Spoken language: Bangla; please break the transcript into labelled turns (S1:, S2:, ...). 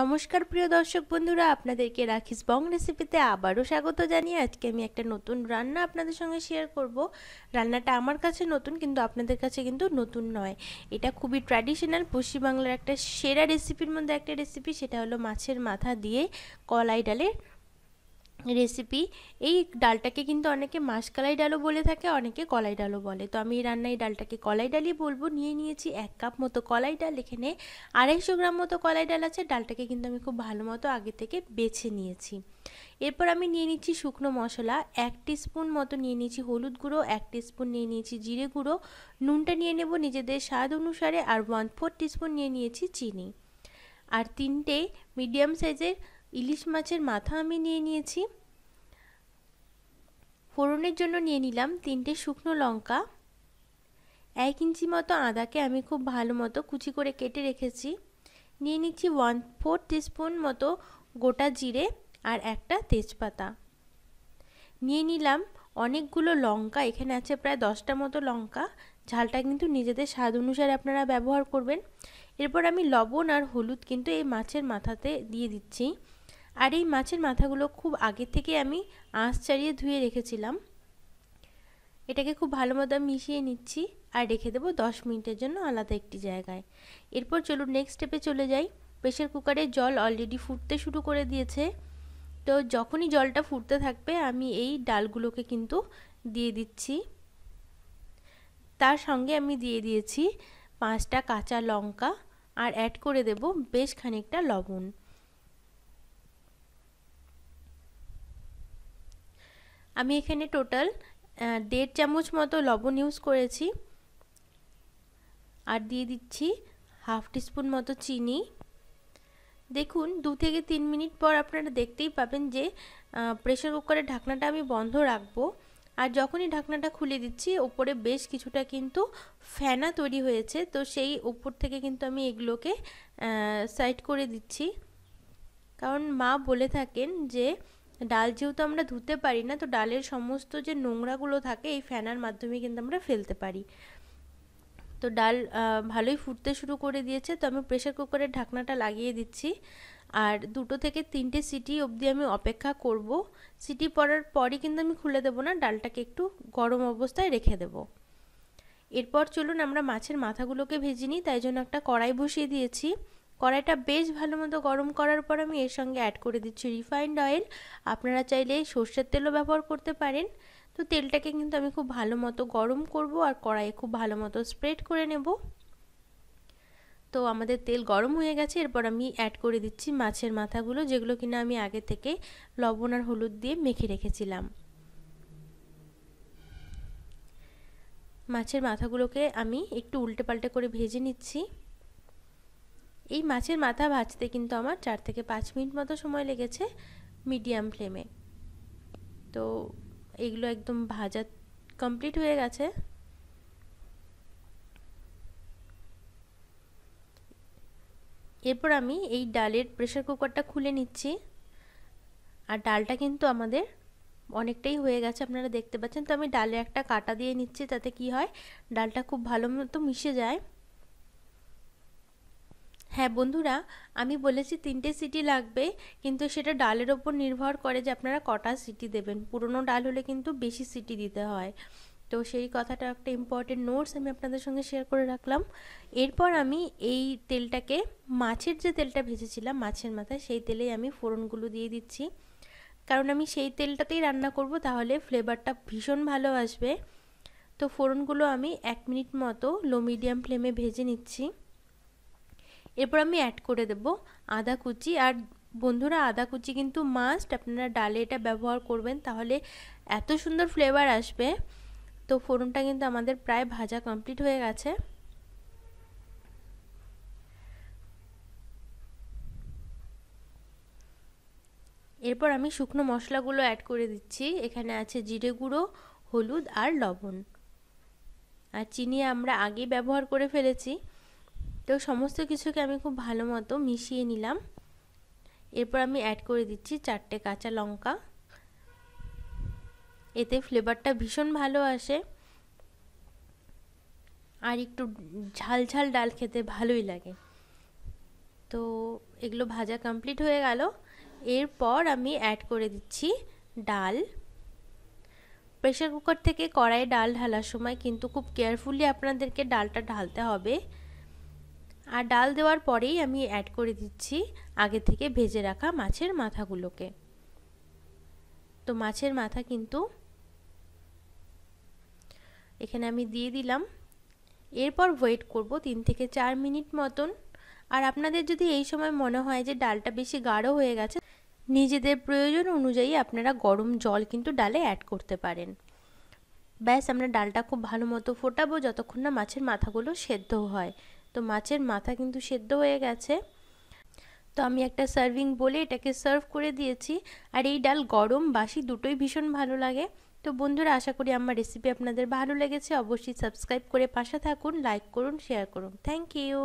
S1: নমস্কার প্রিয় দর্শক বন্ধুরা আপনাদেরকে রাখিস বং রেসিপিতে আবারও স্বাগত জানিয়ে আজকে আমি একটা নতুন রান্না আপনাদের সঙ্গে শেয়ার করব রান্নাটা আমার কাছে নতুন কিন্তু আপনাদের কাছে কিন্তু নতুন নয় এটা খুবই ট্র্যাডিশনাল পশ্চিমবাংলার একটা সেরা রেসিপির মধ্যে একটা রেসিপি সেটা হলো মাছের মাথা দিয়ে কলাই ডালের রেসিপি এই ডালটাকে কিন্তু অনেকে কলাই ডালও বলে থাকে অনেকে কলাই ডালও বলে তো আমি এই রান্নায় এই ডালটাকে কলাই ডালই বলবো নিয়ে নিয়েছি এক কাপ মতো কলাই ডাল এখানে আড়াইশো গ্রাম মতো কলাই ডাল আছে ডালটাকে কিন্তু আমি খুব ভালো মতো আগে থেকে বেছে নিয়েছি এরপর আমি নিয়ে নিচ্ছি শুকনো মশলা এক স্পুন মতো নিয়ে নিয়েছি হলুদ গুঁড়ো এক স্পুন নিয়ে নিয়েছি জিরে গুঁড়ো নুনটা নিয়ে নেব নিজেদের স্বাদ অনুসারে আর ওয়ান ফোর স্পুন নিয়ে নিয়েছি চিনি আর তিনটে মিডিয়াম সাইজের ইলিশ মাছের মাথা আমি নিয়ে নিয়েছি ফোড়নের জন্য নিয়ে নিলাম তিনটে শুকনো লঙ্কা এক ইঞ্চি মতো আদাকে আমি খুব ভালো মতো কুচি করে কেটে রেখেছি নিয়ে নিচ্ছি ওয়ান ফোর টিস্পুন মতো গোটা জিরে আর একটা তেজপাতা নিয়ে নিলাম অনেকগুলো লঙ্কা এখানে আছে প্রায় দশটা মতো লঙ্কা ঝালটা কিন্তু নিজেদের স্বাদ অনুসারে আপনারা ব্যবহার করবেন এরপর আমি লবণ আর হলুদ কিন্তু এই মাছের মাথাতে দিয়ে দিচ্ছি আর এই মাছের মাথাগুলো খুব আগে থেকে আমি আঁশ চাড়িয়ে ধুয়ে রেখেছিলাম এটাকে খুব ভালো মতো মিশিয়ে নিচ্ছি আর রেখে দেবো দশ মিনিটের জন্য আলাদা একটি জায়গায় এরপর চলুন নেক্সট স্টেপে চলে যাই প্রেশার কুকারে জল অলরেডি ফুটতে শুরু করে দিয়েছে তো যখনই জলটা ফুটতে থাকবে আমি এই ডালগুলোকে কিন্তু দিয়ে দিচ্ছি তার সঙ্গে আমি দিয়ে দিয়েছি পাঁচটা কাঁচা লঙ্কা আর অ্যাড করে দেব বেশ খানিকটা লবণ আমি এখানে টোটাল দেড় চামচ মতো লবণ ইউজ করেছি আর দিয়ে দিচ্ছি হাফ টিস্পুন মতো চিনি দেখুন দু থেকে তিন মিনিট পর আপনারা দেখতেই পাবেন যে প্রেশার কুকারের ঢাকনাটা আমি বন্ধ রাখবো আর যখনই ঢাকনাটা খুলে দিচ্ছি ওপরে বেশ কিছুটা কিন্তু ফ্যানা তৈরি হয়েছে তো সেই ওপর থেকে কিন্তু আমি এগুলোকে সাইড করে দিচ্ছি কারণ মা বলে থাকেন যে ডাল যেহেতু আমরা ধুতে পারি না তো ডালের সমস্ত যে নোংরাগুলো থাকে এই ফ্যানার মাধ্যমে কিন্তু আমরা ফেলতে পারি তো ডাল ভালোই ফুটতে শুরু করে দিয়েছে তো আমি প্রেশার কুকারের ঢাকনাটা লাগিয়ে দিচ্ছি আর দুটো থেকে তিনটে সিটি অবধি আমি অপেক্ষা করব সিটি পড়ার পরই কিন্তু আমি খুলে দেবো না ডালটাকে একটু গরম অবস্থায় রেখে দেবো এরপর চলুন আমরা মাছের মাথাগুলোকে ভেজে নিই তাই জন্য একটা কড়াই বসিয়ে দিয়েছি কড়াইটা বেশ ভালো মতো গরম করার পর আমি এর সঙ্গে অ্যাড করে দিচ্ছি রিফাইন্ড অয়েল আপনারা চাইলে সর্ষের তেলও ব্যবহার করতে পারেন তো তেলটাকে কিন্তু আমি খুব ভালো মতো গরম করব আর কড়াইয়ে খুব ভালো মতো স্প্রেড করে নেব তো আমাদের তেল গরম হয়ে গেছে এরপর আমি অ্যাড করে দিচ্ছি মাছের মাথাগুলো যেগুলো কিনা আমি আগে থেকে লবণ আর হলুদ দিয়ে মেখে রেখেছিলাম মাছের মাথাগুলোকে আমি একটু উল্টে পাল্টে করে ভেজে নিচ্ছি এই মাছের মাথা ভাজতে কিন্তু আমার চার থেকে পাঁচ মিনিট মতো সময় লেগেছে মিডিয়াম ফ্লেমে তো এগুলো একদম ভাজা কমপ্লিট হয়ে গেছে এরপর আমি এই ডালের প্রেশার কুকারটা খুলে নিচ্ছি আর ডালটা কিন্তু আমাদের অনেকটাই হয়ে গেছে আপনারা দেখতে পাচ্ছেন তো আমি ডালে একটা কাটা দিয়ে নিচ্ছি তাতে কি হয় ডালটা খুব ভালো মতো মিশে যায় হ্যাঁ বন্ধুরা আমি বলেছি তিনটে সিটি লাগবে কিন্তু সেটা ডালের ওপর নির্ভর করে যে আপনারা কটা সিটি দেবেন পুরনো ডাল হলে কিন্তু বেশি সিটি দিতে হয় তো সেই কথাটা একটা ইম্পর্টেন্ট নোটস আমি আপনাদের সঙ্গে শেয়ার করে রাখলাম এরপর আমি এই তেলটাকে মাছের যে তেলটা ভেজেছিলাম মাছের মাথায় সেই তেলেই আমি ফোড়নগুলো দিয়ে দিচ্ছি কারণ আমি সেই তেলটাতেই রান্না করব তাহলে ফ্লেভারটা ভীষণ ভালো আসবে তো ফোড়নগুলো আমি এক মিনিট মতো লো মিডিয়াম ফ্লেমে ভেজে নিচ্ছি এরপর আমি অ্যাড করে দেব আদা কুচি আর বন্ধুরা আদা কুচি কিন্তু মাস্ট আপনারা ডালে এটা ব্যবহার করবেন তাহলে এত সুন্দর ফ্লেভার আসবে তো ফোড়নটা কিন্তু আমাদের প্রায় ভাজা কমপ্লিট হয়ে গেছে এরপর আমি শুকনো মশলাগুলো অ্যাড করে দিচ্ছি এখানে আছে জিরে গুঁড়ো হলুদ আর লবণ আর চিনি আমরা আগেই ব্যবহার করে ফেলেছি তো সমস্ত কিছুকে আমি খুব ভালো মতো মিশিয়ে নিলাম এরপর আমি অ্যাড করে দিচ্ছি চারটে কাঁচা লঙ্কা এতে ফ্লেভারটা ভীষণ ভালো আসে আর একটু ঝাল ঝাল ডাল খেতে ভালোই লাগে তো এগুলো ভাজা কমপ্লিট হয়ে গেল এরপর আমি অ্যাড করে দিচ্ছি ডাল প্রেশার কুকার থেকে কড়াইয়ে ডাল ঢালার সময় কিন্তু খুব কেয়ারফুলি আপনাদেরকে ডালটা ঢালতে হবে আর ডাল দেওয়ার পরেই আমি অ্যাড করে দিচ্ছি আগে থেকে ভেজে রাখা মাছের মাথাগুলোকে তো মাছের মাথা কিন্তু এখানে আমি দিয়ে দিলাম এরপর ওয়েট করব তিন থেকে চার মিনিট মতন আর আপনাদের যদি এই সময় মনে হয় যে ডালটা বেশি গাঢ় হয়ে গেছে নিজেদের প্রয়োজন অনুযায়ী আপনারা গরম জল কিন্তু ডালে অ্যাড করতে পারেন ব্যাস আমরা ডালটা খুব ভালো মতো ফোটাবো যতক্ষণ না মাছের মাথাগুলো সেদ্ধ হয় তো মাছের মাথা কিন্তু সেদ্ধ হয়ে গেছে তো আমি একটা সার্ভিং বলে এটাকে সার্ভ করে দিয়েছি আর এই ডাল গরম বাসি দুটোই ভীষণ ভালো লাগে তো বন্ধুরা আশা করি আমার রেসিপি আপনাদের ভালো লেগেছে অবশ্যই সাবস্ক্রাইব করে পাশে থাকুন লাইক করুন শেয়ার করুন থ্যাংক ইউ